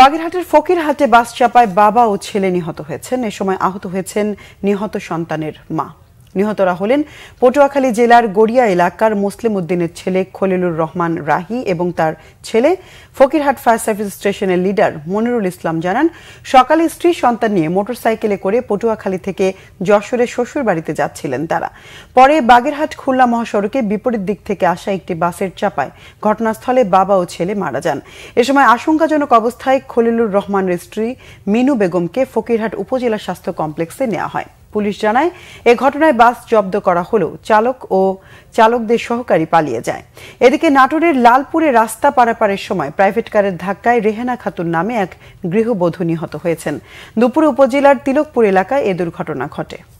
বাগেরহাটের ফকিরহাটে বাস চাপায় বাবা ও ছেলে নিহত হয়েছেন এ সময় আহত হয়েছেন নিহত সন্তানের মা নিহতরা হলেন পটুয়াখালী জেলার গড়িয়া এলাকার মুসলিম উদ্দিনের ছেলে খলিলুর রহমান রাহি এবং তার ছেলে ফকিরহাট ফায়ার সার্ভিস স্টেশনের লিডার মনিরুল ইসলাম জানান সকালে স্ত্রী সন্তান নিয়ে মোটরসাইকেলে করে পটুয়াখালী থেকে যশোরের শ্বশুর বাড়িতে যাচ্ছিলেন তারা পরে বাগেরহাট খুলনা মহাসড়কে বিপরীত দিক থেকে আসা একটি বাসের চাপায় ঘটনাস্থলে বাবা ও ছেলে মারা যান এ সময় আশঙ্কাজনক অবস্থায় খলিলুর রহমানের স্ত্রী মিনু বেগমকে ফকিরহাট উপজেলা স্বাস্থ্য কমপ্লেক্সে নেওয়া হয় পুলিশ জানায় এ ঘটনায় বাস জব্দ করা হলেও চালক ও চালকদের সহকারী পালিয়ে যায় এদিকে নাটোরের লালপুরে রাস্তা পারাপারের সময় প্রাইভেট কারের ধাক্কায় রেহেনা খাতুন নামে এক গৃহবধূ নিহত হয়েছেন দুপুরে উপজেলার তিলকপুর এলাকায় এ দুর্ঘটনা ঘটে